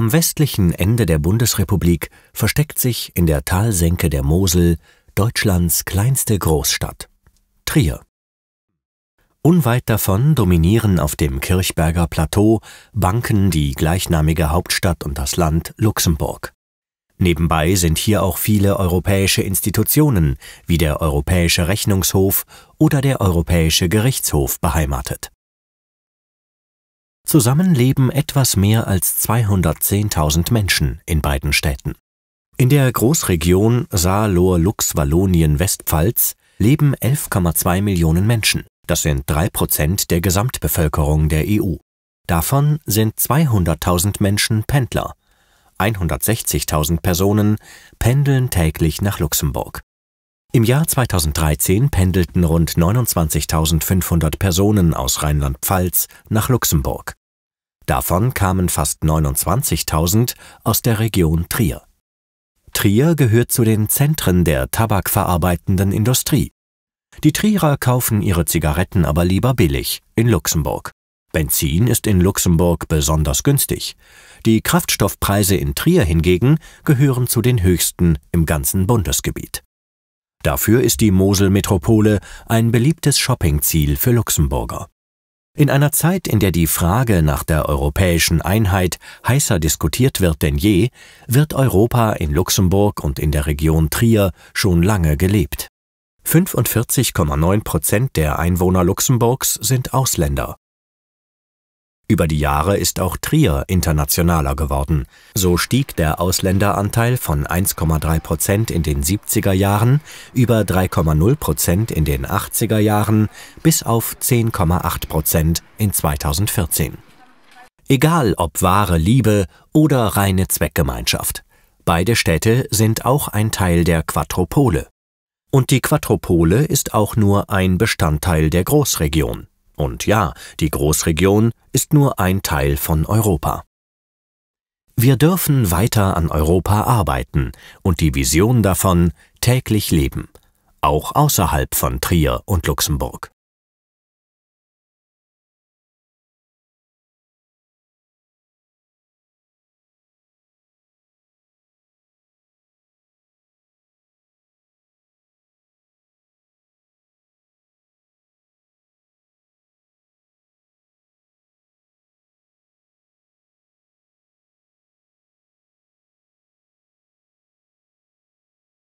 Am westlichen Ende der Bundesrepublik versteckt sich in der Talsenke der Mosel Deutschlands kleinste Großstadt, Trier. Unweit davon dominieren auf dem Kirchberger Plateau Banken die gleichnamige Hauptstadt und das Land Luxemburg. Nebenbei sind hier auch viele europäische Institutionen wie der Europäische Rechnungshof oder der Europäische Gerichtshof beheimatet Zusammen leben etwas mehr als 210.000 Menschen in beiden Städten. In der Großregion Saarlohr-Lux-Wallonien-Westpfalz leben 11,2 Millionen Menschen. Das sind 3% der Gesamtbevölkerung der EU. Davon sind 200.000 Menschen Pendler. 160.000 Personen pendeln täglich nach Luxemburg. Im Jahr 2013 pendelten rund 29.500 Personen aus Rheinland-Pfalz nach Luxemburg. Davon kamen fast 29.000 aus der Region Trier. Trier gehört zu den Zentren der tabakverarbeitenden Industrie. Die Trierer kaufen ihre Zigaretten aber lieber billig in Luxemburg. Benzin ist in Luxemburg besonders günstig. Die Kraftstoffpreise in Trier hingegen gehören zu den höchsten im ganzen Bundesgebiet. Dafür ist die Moselmetropole ein beliebtes Shoppingziel für Luxemburger. In einer Zeit, in der die Frage nach der europäischen Einheit heißer diskutiert wird denn je, wird Europa in Luxemburg und in der Region Trier schon lange gelebt. 45,9 Prozent der Einwohner Luxemburgs sind Ausländer über die Jahre ist auch Trier internationaler geworden. So stieg der Ausländeranteil von 1,3 Prozent in den 70er Jahren über 3,0 Prozent in den 80er Jahren bis auf 10,8 Prozent in 2014. Egal ob wahre Liebe oder reine Zweckgemeinschaft. Beide Städte sind auch ein Teil der Quadropole. Und die Quadropole ist auch nur ein Bestandteil der Großregion. Und ja, die Großregion ist nur ein Teil von Europa. Wir dürfen weiter an Europa arbeiten und die Vision davon täglich leben, auch außerhalb von Trier und Luxemburg.